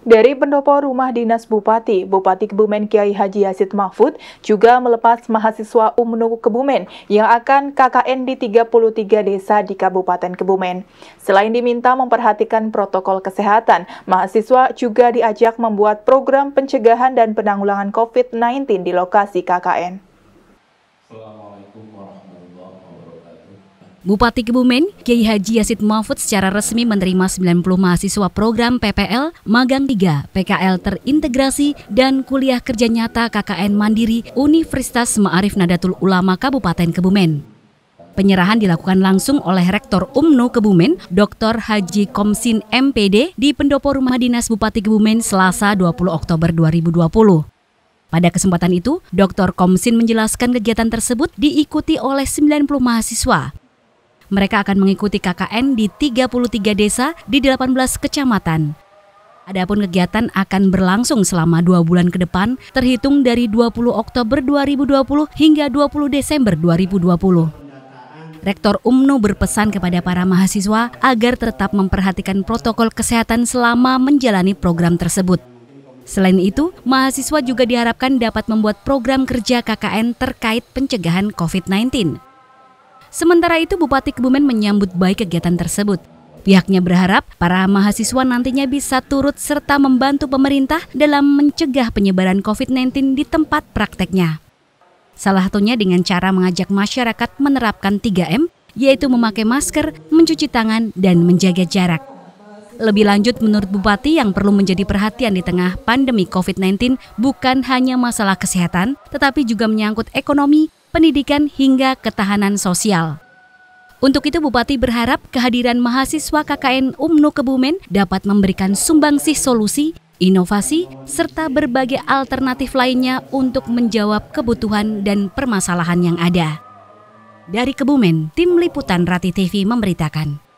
Dari pendopo rumah dinas Bupati, Bupati Kebumen Kiai Haji Yasid Mahfud juga melepas mahasiswa UMNU Kebumen yang akan KKN di 33 desa di Kabupaten Kebumen. Selain diminta memperhatikan protokol kesehatan, mahasiswa juga diajak membuat program pencegahan dan penanggulangan COVID-19 di lokasi KKN. Assalamualaikum warahmatullahi wabarakatuh. Bupati Kebumen, Kiai Haji Yasid Mahfud secara resmi menerima 90 mahasiswa program PPL, Magang 3, PKL Terintegrasi, dan Kuliah Kerja Nyata KKN Mandiri Universitas Ma'arif Nadatul Ulama Kabupaten Kebumen. Penyerahan dilakukan langsung oleh Rektor UMNO Kebumen, Dr. Haji Komsin MPD di Pendopo Rumah Dinas Bupati Kebumen Selasa 20 Oktober 2020. Pada kesempatan itu, Dr. Komsin menjelaskan kegiatan tersebut diikuti oleh 90 mahasiswa. Mereka akan mengikuti KKN di 33 desa di 18 kecamatan. Adapun kegiatan akan berlangsung selama dua bulan ke depan, terhitung dari 20 Oktober 2020 hingga 20 Desember 2020. Rektor UMNO berpesan kepada para mahasiswa agar tetap memperhatikan protokol kesehatan selama menjalani program tersebut. Selain itu, mahasiswa juga diharapkan dapat membuat program kerja KKN terkait pencegahan COVID-19. Sementara itu Bupati Kebumen menyambut baik kegiatan tersebut. Pihaknya berharap para mahasiswa nantinya bisa turut serta membantu pemerintah dalam mencegah penyebaran COVID-19 di tempat prakteknya. Salah satunya dengan cara mengajak masyarakat menerapkan 3M, yaitu memakai masker, mencuci tangan, dan menjaga jarak. Lebih lanjut, menurut Bupati yang perlu menjadi perhatian di tengah pandemi COVID-19 bukan hanya masalah kesehatan, tetapi juga menyangkut ekonomi, pendidikan hingga ketahanan sosial. Untuk itu Bupati berharap kehadiran mahasiswa KKN UMNO Kebumen dapat memberikan sumbangsih solusi, inovasi, serta berbagai alternatif lainnya untuk menjawab kebutuhan dan permasalahan yang ada. Dari Kebumen, Tim Liputan Rati TV memberitakan.